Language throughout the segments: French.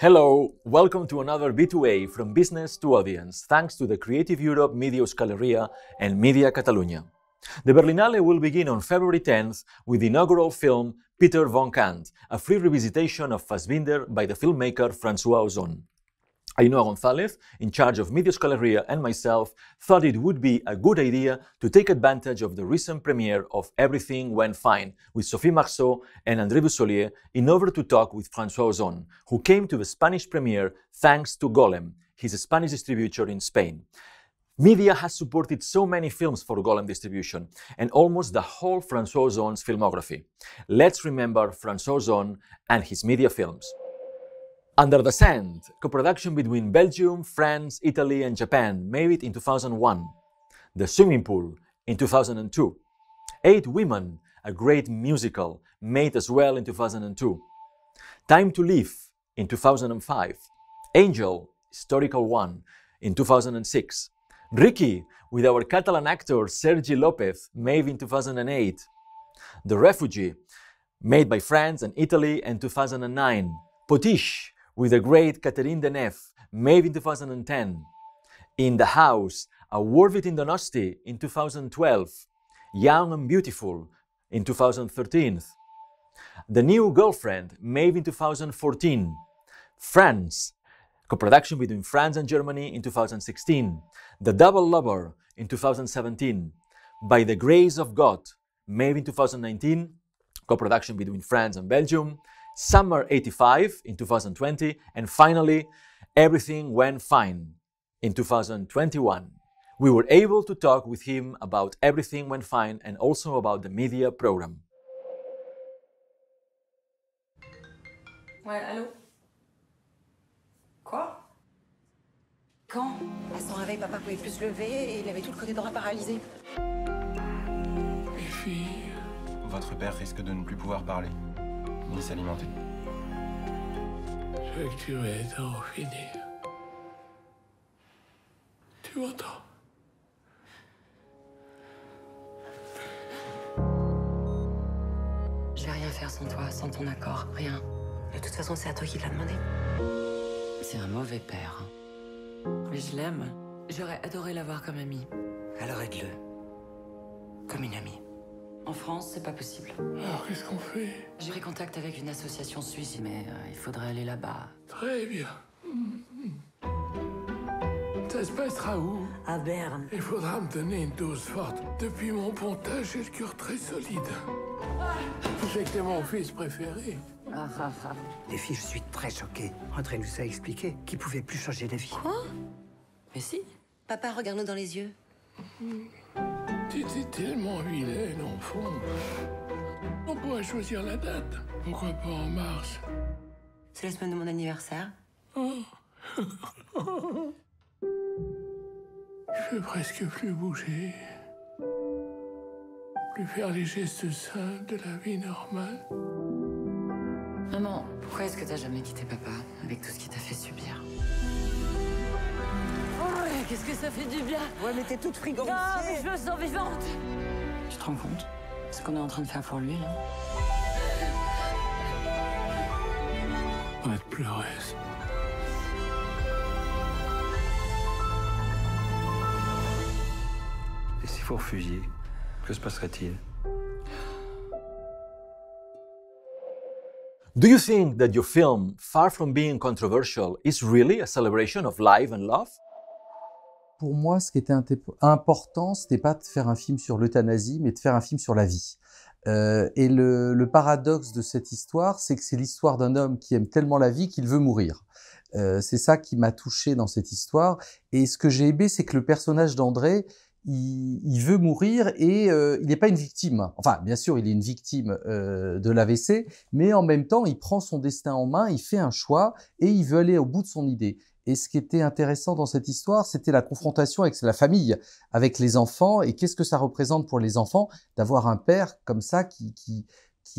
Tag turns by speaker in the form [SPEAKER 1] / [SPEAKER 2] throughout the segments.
[SPEAKER 1] Hello, welcome to another B2A from business to audience, thanks to the Creative Europe Media Scaleria and Media Catalunya. The Berlinale will begin on February 10th with the inaugural film Peter von Kant, a free revisitation of Fassbinder by the filmmaker François Ozon. Ainhoa Gonzalez, in charge of Media Escolaria, and myself thought it would be a good idea to take advantage of the recent premiere of Everything Went Fine with Sophie Marceau and André Bussolier in order to talk with François Ozon, who came to the Spanish premiere thanks to Golem, his Spanish distributor in Spain. Media has supported so many films for Golem distribution, and almost the whole François Ozon's filmography. Let's remember François Ozon and his media films. Under the Sand, co-production between Belgium, France, Italy and Japan, made it in 2001. The Swimming Pool in 2002. Eight Women, a great musical, made as well in 2002. Time to Live in 2005. Angel, historical one, in 2006. Ricky, with our Catalan actor Sergi López, made in 2008. The Refugee, made by France and Italy in 2009. Potiche, with the great Catherine Deneuve, made in 2010. In the House, awarded in Donosti in 2012. Young and Beautiful in 2013. The New Girlfriend, made in 2014. France, co-production between France and Germany in 2016. The Double Lover in 2017. By the Grace of God, made in 2019, co-production between France and Belgium summer 85 in 2020, and finally, everything went fine in 2021. We were able to talk with him about Everything Went Fine and also about the media program. Ouais, allô Quoi Quand À son réveil, papa pouvait plus se lever et il avait tout le côté droit paralysé.
[SPEAKER 2] Les filles... Votre père risque de ne plus pouvoir parler. ni s'alimenter.
[SPEAKER 1] Je veux que tu aies à Tu m'entends Je vais rien faire sans toi, sans ton accord, rien. De toute façon, c'est à toi qui l'a demandé. C'est un mauvais père. Hein. Mais je l'aime. J'aurais adoré l'avoir comme ami. Alors aide-le. Comme une amie. En France, c'est pas possible. Alors qu'est-ce qu'on fait J'ai pris contact avec une association suisse, mais euh, il faudrait aller là-bas. Très bien. Ça se passera où À Berne. Il faudra me donner une dose forte. Depuis mon
[SPEAKER 2] pontage, j'ai le cœur très solide. J'ai mon fils préféré. Ah, ah, ah. Les filles, je suis très choquée. André nous a expliqué qu'il pouvait plus changer d'avis. Quoi
[SPEAKER 1] Mais si. Papa, regarde-nous dans les yeux. T'étais tellement vilaine, enfant. On pourrait choisir la date. Pourquoi pas en mars C'est la semaine de mon anniversaire. Oh. Je veux presque plus bouger. Plus faire les gestes sains de la vie normale.
[SPEAKER 2] Maman, pourquoi est-ce que t'as jamais quitté papa avec tout ce qu'il t'a fait subir qu'est-ce que ça fait du bien Ouais, mais t'es toute frigorifiée. Non, mais je me sens vivante.
[SPEAKER 1] Tu te rends compte Ce qu'on est en train de faire pour lui, là hein On va être Et s'il faut refuser, que se passerait-il Do you think that your film, far from being controversial, is really a celebration of life and love?
[SPEAKER 2] pour moi, ce qui était important, ce c'était pas de faire un film sur l'euthanasie, mais de faire un film sur la vie. Euh, et le, paradoxe de cette histoire, c'est que c'est l'histoire d'un homme qui aime tellement la vie qu'il veut mourir. Euh, c'est ça qui m'a touché dans cette histoire. Et ce que j'ai aimé, c'est que le personnage d'André, il, veut mourir et euh, il n'est pas une victime. Enfin, bien sûr, il est une victime euh, de l'AVC, mais en même temps, il prend son destin en main, il fait un choix et il veut aller au bout de son idée. Et ce qui était intéressant dans cette histoire, c'était la confrontation avec la famille, avec les enfants, et qu'est-ce que ça représente pour les enfants d'avoir un père comme ça qui,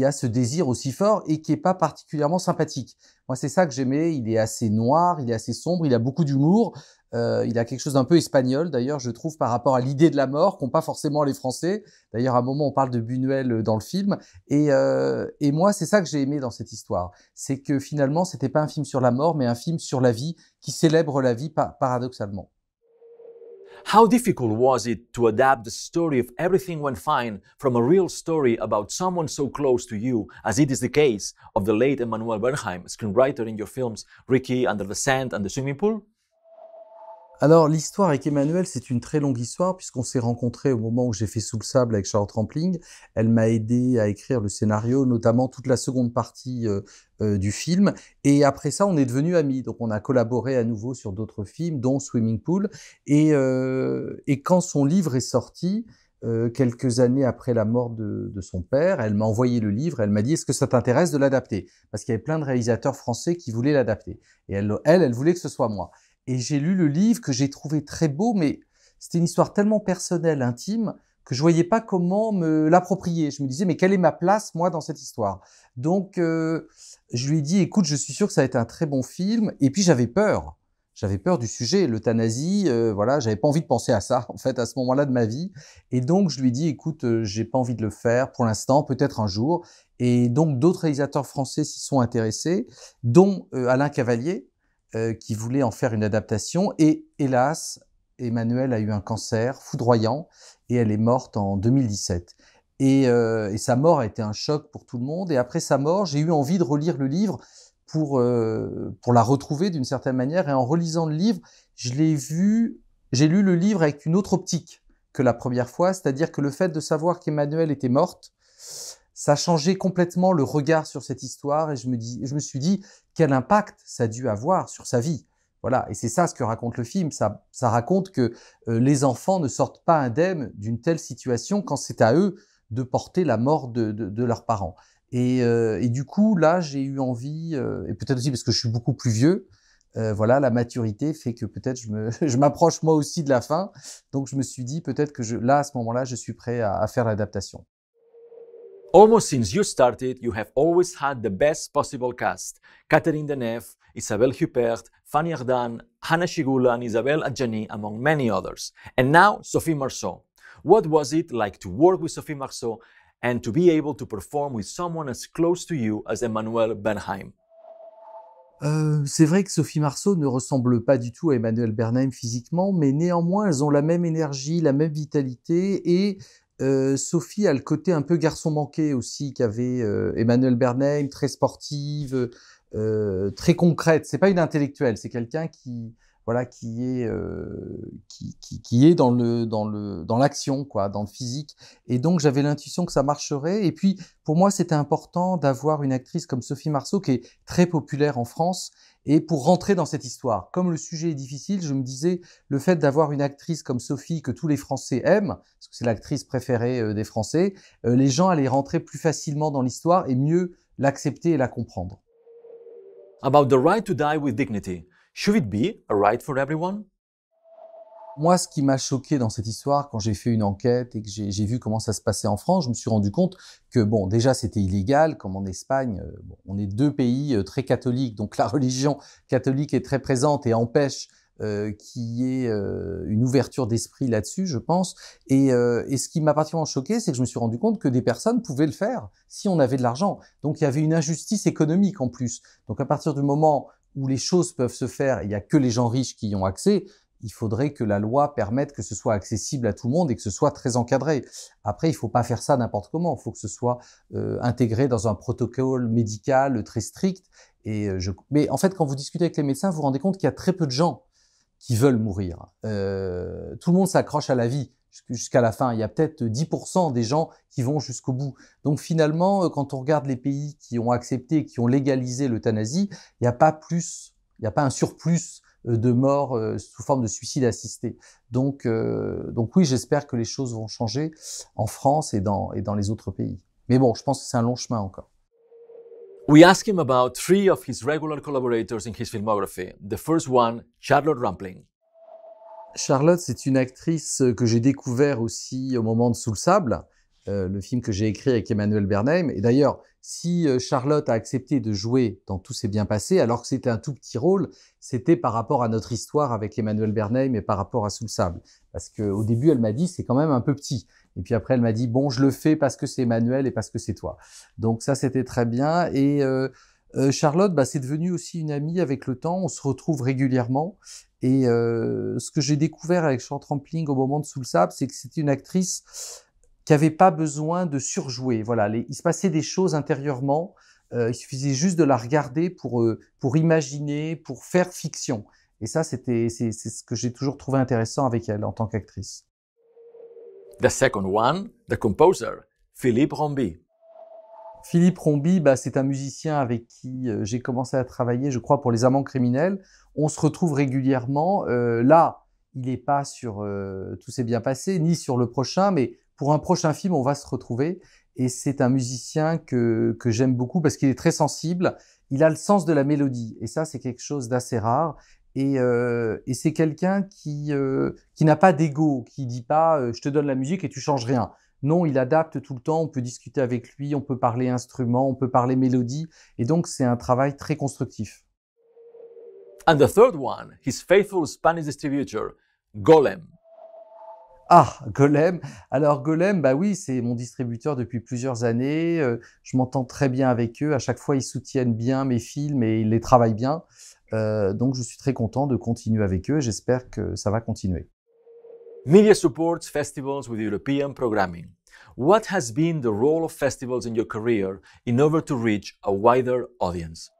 [SPEAKER 2] a ce désir aussi fort et qui n'est pas particulièrement sympathique. Moi, c'est ça que j'aimais. Il est assez noir, il est assez sombre, il a beaucoup d'humour. Euh, il a quelque chose d'un peu espagnol, d'ailleurs, je trouve, par rapport à l'idée de la mort qu'ont pas forcément les Français. D'ailleurs, à un moment, on parle de Buñuel euh, dans le film. Et, euh, et moi, c'est ça que j'ai aimé dans cette histoire. C'est que finalement, c'était pas un film sur la mort, mais un film sur la vie qui célèbre la vie paradoxalement.
[SPEAKER 1] How difficult was it to adapt the story of Everything Went Fine from a real story about someone so close to you, as it is the case of the late Emmanuel Bernheim, screenwriter in your films Ricky, Under the Sand, and The Swimming Pool?
[SPEAKER 2] Alors l'histoire avec Emmanuel, c'est une très longue histoire puisqu'on s'est rencontrés au moment où j'ai fait Sous le sable avec Charles Rampling. Elle m'a aidé à écrire le scénario, notamment toute la seconde partie euh, euh, du film. Et après ça, on est devenus amis. Donc on a collaboré à nouveau sur d'autres films, dont Swimming Pool. Et, euh, quand son livre est sorti, quelques années après la mort de, son père, elle m'a envoyé le livre, elle m'a dit est-ce que ça t'intéresse de l'adapter Parce qu'il y avait plein de réalisateurs français qui voulaient l'adapter. Et elle, elle voulait que ce soit moi. Et j'ai lu le livre que j'ai trouvé très beau, mais c'était une histoire tellement personnelle, intime, que je voyais pas comment me l'approprier. Je me disais, mais quelle est ma place, moi, dans cette histoire Donc, euh, je lui ai dit, écoute, je suis sûr que ça va être un très bon film. Et puis, j'avais peur. J'avais peur du sujet, l'euthanasie, euh, voilà, j'avais pas envie de penser à ça, en fait, à ce moment-là de ma vie. Et donc, je lui ai dit, écoute, euh, j'ai pas envie de le faire pour l'instant, peut-être un jour. Et donc, d'autres réalisateurs français s'y sont intéressés, dont euh, Alain Cavalier, euh, qui voulait en faire une adaptation. Et hélas, Emmanuel a eu un cancer foudroyant et elle est morte en 2017. Euh, et, sa mort a été un choc pour tout le monde. Et après sa mort, j'ai eu envie de relire le livre pour, euh, pour la retrouver d'une certaine manière. Et en relisant le livre, je l'ai vu, j'ai lu le livre avec une autre optique que la première fois, c'est-à-dire que le fait de savoir qu'Emmanuel était morte, ça a changé complètement le regard sur cette histoire et je me, dis, je me suis dit quel impact ça a dû avoir sur sa vie. Voilà, et c'est ça ce que raconte le film. Ça, ça raconte que euh, les enfants ne sortent pas indemnes d'une telle situation quand c'est à eux de porter la mort de, de, de leurs parents. Et, euh, et, du coup, là, j'ai eu envie, euh, et peut-être aussi parce que je suis beaucoup plus vieux, voilà, la maturité fait que peut-être je m'approche moi aussi de la fin. Donc je me suis dit peut-être que je, là, à ce moment-là, je suis prêt à faire l'adaptation.
[SPEAKER 1] Almost since you started, you have always had the best possible cast. Catherine Deneuve, Isabelle Huppert, Fanny Ardan, Hannah Shigula, and Isabelle Adjani, among many others. And now, Sophie Marceau. What was it like to work with Sophie Marceau and to be able to perform with someone as close to you as Emmanuel
[SPEAKER 2] Bernheim? Euh, c'est vrai que Sophie Marceau ne ressemble pas du tout à Emmanuel Bernheim physiquement, mais néanmoins, elles ont la même énergie, la même vitalité et Euh, Sophie a le côté un peu garçon manqué aussi qu'avait euh, Emmanuel Bernheim, très sportive, euh, très concrète. C'est pas une intellectuelle, c'est quelqu'un qui voilà qui est euh, qui, qui, qui, est dans le dans le dans l'action quoi, dans le physique. Et donc j'avais l'intuition que ça marcherait. Et puis pour moi c'était important d'avoir une actrice comme Sophie Marceau qui est très populaire en France et pour rentrer dans cette histoire, comme le sujet est difficile, je me disais, le fait d'avoir une actrice comme Sophie que tous les Français aiment, parce que c'est l'actrice préférée euh, des Français, euh, les gens allaient rentrer plus facilement dans l'histoire et mieux l'accepter et la comprendre.
[SPEAKER 1] About the right to die with dignity, should it be a right for everyone?
[SPEAKER 2] Moi, ce qui m'a choqué dans cette histoire, quand j'ai fait une enquête et que j'ai vu comment ça se passait en France, je me suis rendu compte que, bon, déjà, c'était illégal, comme en Espagne, euh, bon, on est deux pays euh, très catholiques, donc la religion catholique est très présente et empêche euh, qu'il y ait euh, une ouverture d'esprit là-dessus, je pense. Et, et ce qui m'a particulièrement choqué, c'est que je me suis rendu compte que des personnes pouvaient le faire si on avait de l'argent. Donc il y avait une injustice économique en plus. Donc à partir du moment où les choses peuvent se faire, il n'y a que les gens riches qui y ont accès, il faudrait que la loi permette que ce soit accessible à tout le monde et que ce soit très encadré. Après, il ne faut pas faire ça n'importe comment. Il faut que ce soit euh, intégré dans un protocole médical très strict. Et euh, Mais en fait, quand vous discutez avec les médecins, vous vous rendez compte qu'il y a très peu de gens qui veulent mourir. Euh, tout le monde s'accroche à la vie jusqu'à la fin. Il y a peut-être 10% des gens qui vont jusqu'au bout. Donc finalement, quand on regarde les pays qui ont accepté, qui ont légalisé l'euthanasie, il n'y a pas plus, il n'y a pas un surplus euh, de morts euh, sous forme de suicide assisté. Donc, euh, donc oui, j'espère que les choses vont changer en France et dans, et dans les autres pays. Mais bon, je pense que c'est un long chemin encore.
[SPEAKER 1] We ask him about three of his regular collaborators in his filmography. The first one, Charlotte Rampling.
[SPEAKER 2] Charlotte, c'est une actrice que j'ai découvert aussi au moment de Sous le sable. Euh, le film que j'ai écrit avec Emmanuel Bernheim. Et d'ailleurs, si euh, Charlotte a accepté de jouer dans tous s'est bien passés, alors que c'était un tout petit rôle, c'était par rapport à notre histoire avec Emmanuel Bernheim et par rapport à Sous le sable. Parce qu'au début, elle m'a dit, c'est quand même un peu petit. Et puis après, elle m'a dit, bon, je le fais parce que c'est Emmanuel et parce que c'est toi. Donc ça, c'était très bien. Et euh, Charlotte, bah, c'est devenu aussi une amie avec le temps. On se retrouve régulièrement. Et ce que j'ai découvert avec Jean Trampling au moment de Sous le sable, c'est que c'était une actrice il n'y avait pas besoin de surjouer. Voilà, il se passait des choses intérieurement. Euh, il suffisait juste de la regarder pour, euh, pour imaginer, pour faire fiction. Et ça, c'était, c'est, ce que j'ai toujours trouvé intéressant avec elle en tant qu'actrice.
[SPEAKER 1] The second one, the composer, Philippe Romby.
[SPEAKER 2] Philippe Romby, bah, c'est un musicien avec qui euh, j'ai commencé à travailler, je crois, pour les amants criminels. On se retrouve régulièrement. là, il n'est pas sur Tout s'est bien passé, ni sur le prochain, mais pour un prochain film, on va se retrouver. Et c'est un musicien que, que j'aime beaucoup parce qu'il est très sensible. Il a le sens de la mélodie. Et ça, c'est quelque chose d'assez rare. Et, euh, et c'est quelqu'un qui, euh, qui n'a pas d'ego, qui dit pas euh, je te donne la musique et tu changes rien. Non, il adapte tout le temps. On peut discuter avec lui, on peut parler instrument, on peut parler mélodie. Et donc, c'est un travail très constructif.
[SPEAKER 1] And the third one, his faithful Spanish distributor, Golem.
[SPEAKER 2] Ah, Golem. Alors Golem, bah oui, c'est mon distributeur depuis plusieurs années. Euh, je m'entends très bien avec eux. À chaque fois, ils soutiennent bien mes films et ils les travaillent bien. Euh, donc, je suis très content de continuer avec eux. J'espère que ça va continuer.
[SPEAKER 1] Media supports festivals with European programming. What has been the role of festivals in your career in order to reach a wider audience?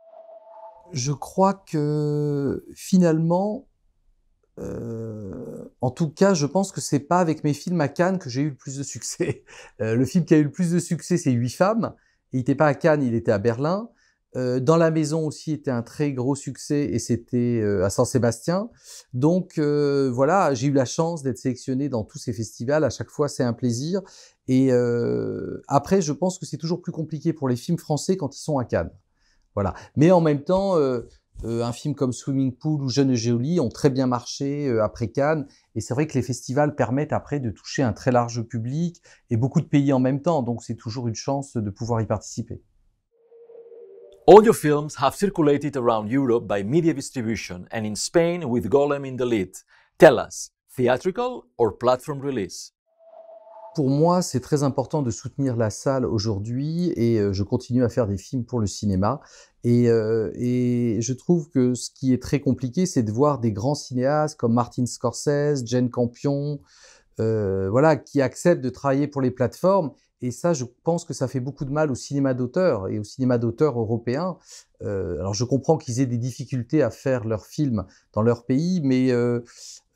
[SPEAKER 2] Je crois que finalement, euh, en tout cas, je pense que c'est pas avec mes films à Cannes que j'ai eu le plus de succès. Euh, le film qui a eu le plus de succès, c'est Huit femmes. il n'était pas à Cannes, il était à Berlin. Euh, dans la maison aussi était un très gros succès et c'était à Saint-Sébastien. Donc voilà, j'ai eu la chance d'être sélectionné dans tous ces festivals. À chaque fois, c'est un plaisir. Et après, je pense que c'est toujours plus compliqué pour les films français quand ils sont à Cannes. Voilà. Mais en même temps, euh, un film comme Swimming Pool ou Jeune et ont très bien marché euh, après Cannes. Et c'est vrai que les festivals permettent après de toucher un très large public et beaucoup de pays en même temps. Donc c'est toujours une chance de pouvoir y participer. All films
[SPEAKER 1] have circulated around Europe by media distribution and in Spain with Golem in the lead. Tell us, theatrical or platform release?
[SPEAKER 2] Pour moi, c'est très important de soutenir la salle aujourd'hui et euh, je continue à faire des films pour le cinéma. Et, euh, et, je trouve que ce qui est très compliqué, c'est de voir des grands cinéastes comme Martin Scorsese, Jane Campion, euh, voilà, qui acceptent de travailler pour les plateformes. Et ça, je pense que ça fait beaucoup de mal au cinéma d'auteur et au cinéma d'auteur européen. alors, je comprends qu'ils aient des difficultés à faire leurs films dans leur pays, mais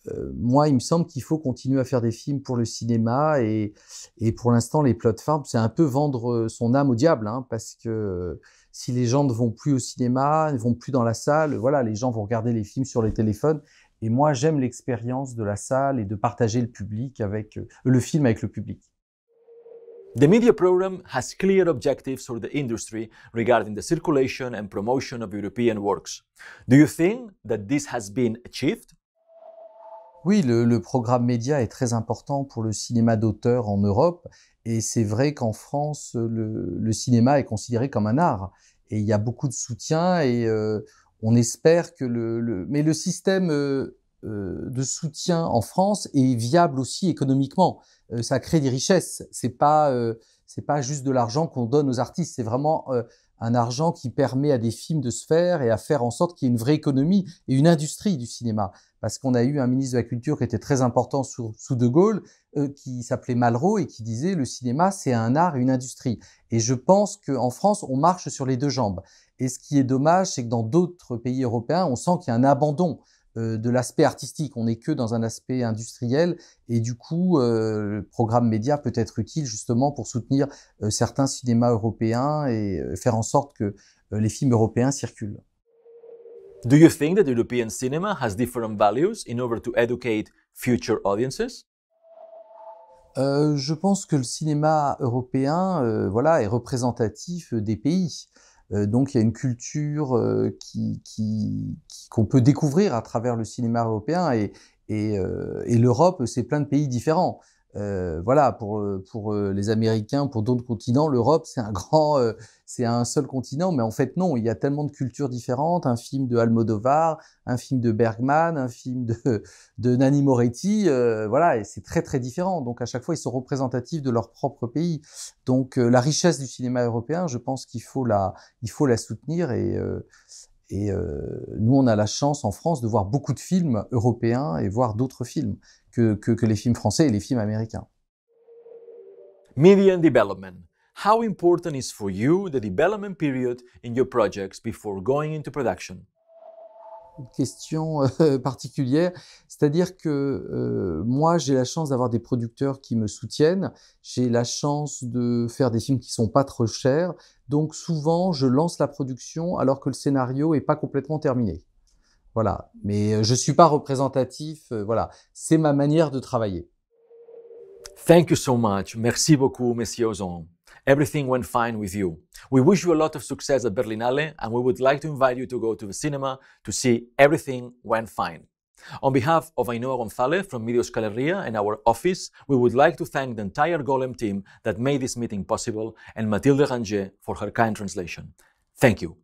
[SPEAKER 2] euh, moi, il me semble qu'il faut continuer à faire des films pour le cinéma et, pour l'instant, les plateformes, c'est un peu vendre euh, son âme au diable, hein, parce que euh, si les gens ne vont plus au cinéma, ne vont plus dans la salle, voilà, les gens vont regarder les films sur les téléphones. Et moi, j'aime l'expérience de la salle et de partager le public avec le film avec le public.
[SPEAKER 1] The media program has clear objectives for the industry regarding the circulation and promotion of European works. Do you think that this has been achieved?
[SPEAKER 2] Oui, le, programme média est très important pour le cinéma d'auteur en Europe. Et c'est vrai qu'en France, le, cinéma est considéré comme un art. Et il y a beaucoup de soutien et euh, on espère que le, Mais le système euh, euh, de soutien en France est viable aussi économiquement. ça crée des richesses. C'est pas c'est pas juste de l'argent qu'on donne aux artistes, c'est vraiment euh, un argent qui permet à des films de se faire et à faire en sorte qu'il y ait une vraie économie et une industrie du cinéma. Parce qu'on a eu un ministre de la Culture qui était très important sous, De Gaulle, euh, qui s'appelait Malraux et qui disait le cinéma c'est un art et une industrie. Et je pense qu'en France on marche sur les deux jambes. Et ce qui est dommage, c'est que dans d'autres pays européens, on sent qu'il y a un abandon euh, de l'aspect artistique, on n'est que dans un aspect industriel et du coup euh, le programme média peut être utile justement pour soutenir euh, certains cinémas européens et faire en sorte que les films européens circulent.
[SPEAKER 1] Do you think that European cinema has different values in order to educate audiences?
[SPEAKER 2] je pense que le cinéma européen, voilà, est représentatif des pays. Euh, donc il y a une culture euh, qu'on peut découvrir à travers le cinéma européen et euh, l'Europe, c'est plein de pays différents. Euh, voilà, pour, euh, euh, les Américains, pour d'autres continents, l'Europe, c'est un grand, c'est un seul continent, mais en fait, non, il y a tellement de cultures différentes. Un film de Almodovar, un film de Bergman, un film de, de Nanni Moretti, voilà, et c'est très, très différent. Donc, à chaque fois, ils sont représentatifs de leur propre pays. Donc, la richesse du cinéma européen, je pense qu'il faut la, il faut la soutenir et nous, on a la chance en France de voir beaucoup de films européens et voir d'autres films que, les films français et les films américains. Media
[SPEAKER 1] development. How important is for you the development period in your projects before going into production?
[SPEAKER 2] Une question euh, particulière, c'est-à-dire que euh, moi j'ai la chance d'avoir des producteurs qui me soutiennent, j'ai la chance de faire des films qui sont pas trop chers, donc souvent je lance la production alors que le scénario est pas complètement terminé. Voilà. Mais euh, je suis pas représentatif. Euh, voilà. C'est ma manière de travailler. Thank you so much. Merci beaucoup,
[SPEAKER 1] Monsieur Ozon. Everything went fine with you. We wish you a lot of success at Berlinale and we would like to invite you to go to the cinema to see Everything Went Fine. On behalf of Ainhoa Gonzalez from Medios Galeria and our office, we would like to thank the entire Golem team that made this meeting possible and Mathilde Ranger for her kind translation. Thank you.